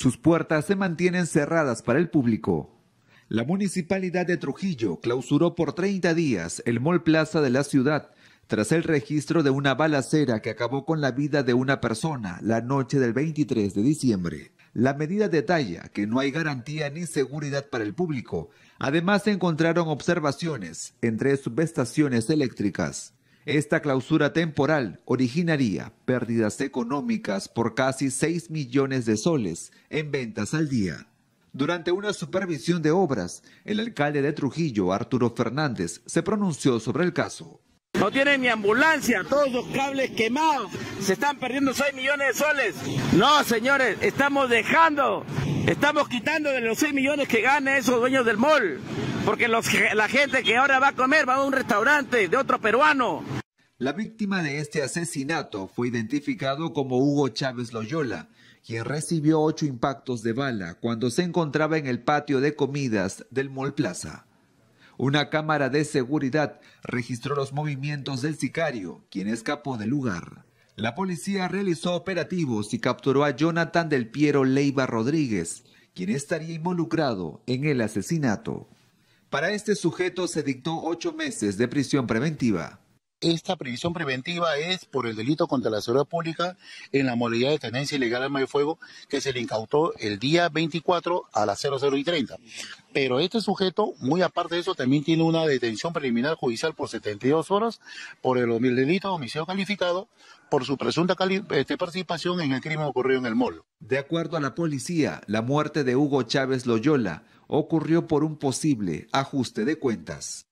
Sus puertas se mantienen cerradas para el público. La municipalidad de Trujillo clausuró por 30 días el Mall Plaza de la ciudad tras el registro de una balacera que acabó con la vida de una persona la noche del 23 de diciembre. La medida detalla que no hay garantía ni seguridad para el público. Además, se encontraron observaciones entre subestaciones eléctricas. Esta clausura temporal originaría pérdidas económicas por casi 6 millones de soles en ventas al día. Durante una supervisión de obras, el alcalde de Trujillo, Arturo Fernández, se pronunció sobre el caso no tienen ni ambulancia, todos los cables quemados, se están perdiendo 6 millones de soles. No, señores, estamos dejando, estamos quitando de los 6 millones que ganan esos dueños del mall, porque la gente que ahora va a comer va a un restaurante de otro peruano. La víctima de este asesinato fue identificado como Hugo Chávez Loyola, quien recibió ocho impactos de bala cuando se encontraba en el patio de comidas del Mall Plaza. Una cámara de seguridad registró los movimientos del sicario, quien escapó del lugar. La policía realizó operativos y capturó a Jonathan del Piero Leiva Rodríguez, quien estaría involucrado en el asesinato. Para este sujeto se dictó ocho meses de prisión preventiva. Esta previsión preventiva es por el delito contra la seguridad pública en la modalidad de tenencia ilegal al arma de fuego que se le incautó el día 24 a las 00 y 30. Pero este sujeto, muy aparte de eso, también tiene una detención preliminar judicial por 72 horas por el delito de homicidio calificado por su presunta este, participación en el crimen ocurrido en el mol. De acuerdo a la policía, la muerte de Hugo Chávez Loyola ocurrió por un posible ajuste de cuentas.